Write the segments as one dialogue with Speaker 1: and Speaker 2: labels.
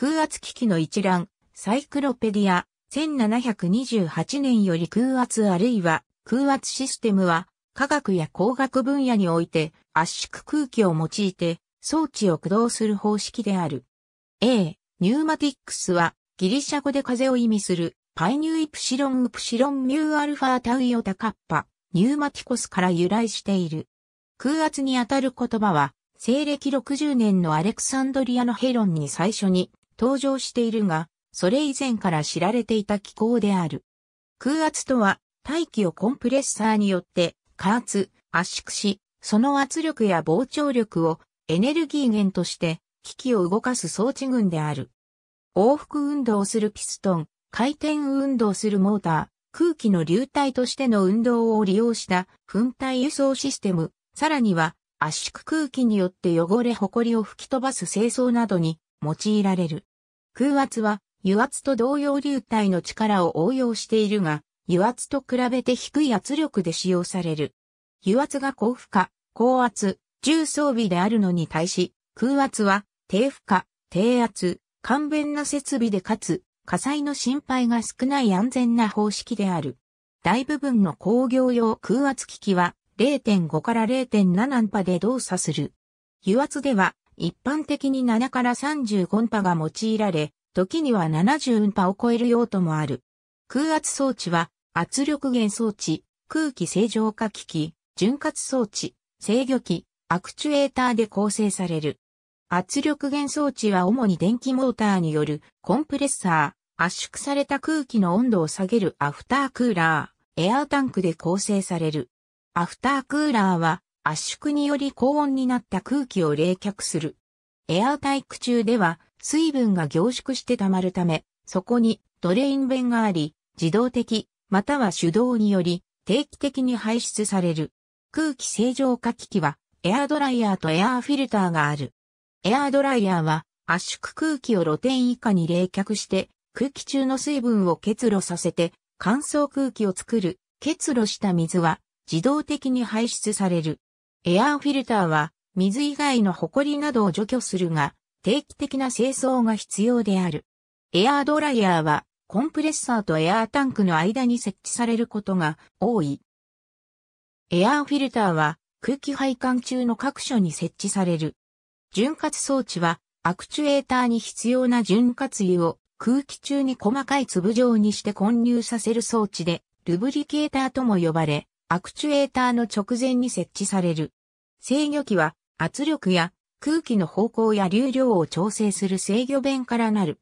Speaker 1: 空圧機器の一覧、サイクロペディア、1728年より空圧あるいは空圧システムは科学や工学分野において圧縮空気を用いて装置を駆動する方式である。A、ニューマティックスはギリシャ語で風を意味するパイニュイプシロンウプシロンミューアルファタウイオタカッパ、ニューマティコスから由来している。空圧にあたる言葉は西暦60年のアレクサンドリアのヘロンに最初に登場しているが、それ以前から知られていた気候である。空圧とは、大気をコンプレッサーによって、加圧、圧縮し、その圧力や膨張力をエネルギー源として、機器を動かす装置群である。往復運動するピストン、回転運動するモーター、空気の流体としての運動を利用した粉体輸送システム、さらには圧縮空気によって汚れ埃を吹き飛ばす清掃などに用いられる。空圧は油圧と同様流体の力を応用しているが、油圧と比べて低い圧力で使用される。油圧が高負荷、高圧、重装備であるのに対し、空圧は低負荷、低圧、簡便な設備でかつ、火災の心配が少ない安全な方式である。大部分の工業用空圧機器は0.5から0.7波で動作する。油圧では一般的に7から35音波が用いられ、時には70音波を超える用途もある。空圧装置は、圧力源装置、空気正常化機器、潤滑装置、制御機、アクチュエーターで構成される。圧力源装置は主に電気モーターによるコンプレッサー、圧縮された空気の温度を下げるアフタークーラー、エアータンクで構成される。アフタークーラーは圧縮により高温になった空気を冷却する。エアータイク中では水分が凝縮して溜まるため、そこにドレイン弁があり、自動的、または手動により定期的に排出される。空気清浄化機器はエアードライヤーとエアーフィルターがある。エアードライヤーは圧縮空気を露天以下に冷却して空気中の水分を結露させて乾燥空気を作る。結露した水は自動的に排出される。エアーフィルターは水以外のホコリなどを除去するが、定期的な清掃が必要である。エアードライヤーはコンプレッサーとエアータンクの間に設置されることが多い。エアーフィルターは空気配管中の各所に設置される。潤滑装置はアクチュエーターに必要な潤滑油を空気中に細かい粒状にして混入させる装置で、ルブリケーターとも呼ばれ、アクチュエーターの直前に設置される。制御器は圧力や空気の方向や流量を調整する制御弁からなる。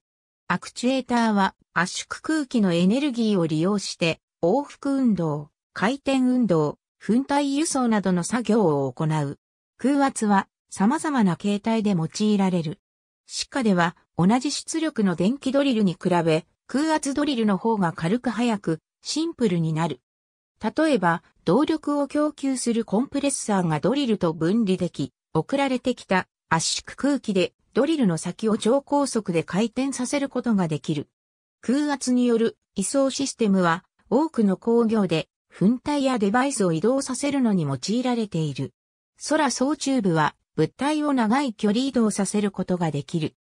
Speaker 1: アクチュエーターは圧縮空気のエネルギーを利用して往復運動、回転運動、粉体輸送などの作業を行う。空圧は様々な形態で用いられる。シカでは同じ出力の電気ドリルに比べ空圧ドリルの方が軽く速くシンプルになる。例えば、動力を供給するコンプレッサーがドリルと分離でき、送られてきた圧縮空気でドリルの先を超高速で回転させることができる。空圧による移送システムは多くの工業で粉体やデバイスを移動させるのに用いられている。空総中部は物体を長い距離移動させることができる。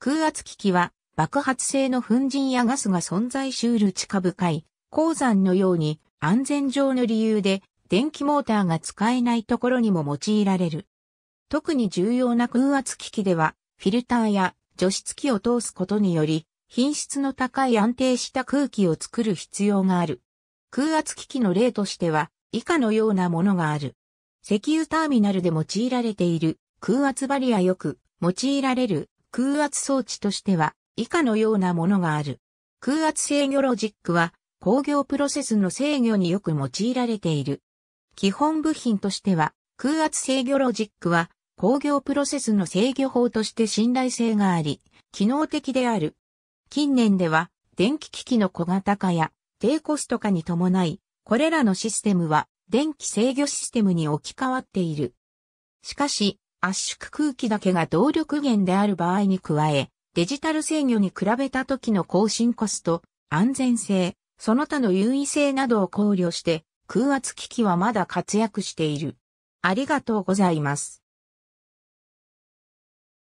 Speaker 1: 空圧機器は爆発性の粉塵やガスが存在しうる地下深い鉱山のように安全上の理由で電気モーターが使えないところにも用いられる。特に重要な空圧機器では、フィルターや除湿機を通すことにより、品質の高い安定した空気を作る必要がある。空圧機器の例としては、以下のようなものがある。石油ターミナルで用いられている空圧バリアよく用いられる空圧装置としては以下のようなものがある。空圧制御ロジックは工業プロセスの制御によく用いられている。基本部品としては、空圧制御ロジックは工業プロセスの制御法として信頼性があり、機能的である。近年では、電気機器の小型化や低コスト化に伴い、これらのシステムは電気制御システムに置き換わっている。しかし、圧縮空気だけが動力源である場合に加え、デジタル制御に比べた時の更新コスト、安全性、その他の優位性などを考慮して、空圧機器はまだ活躍している。ありがとうございます。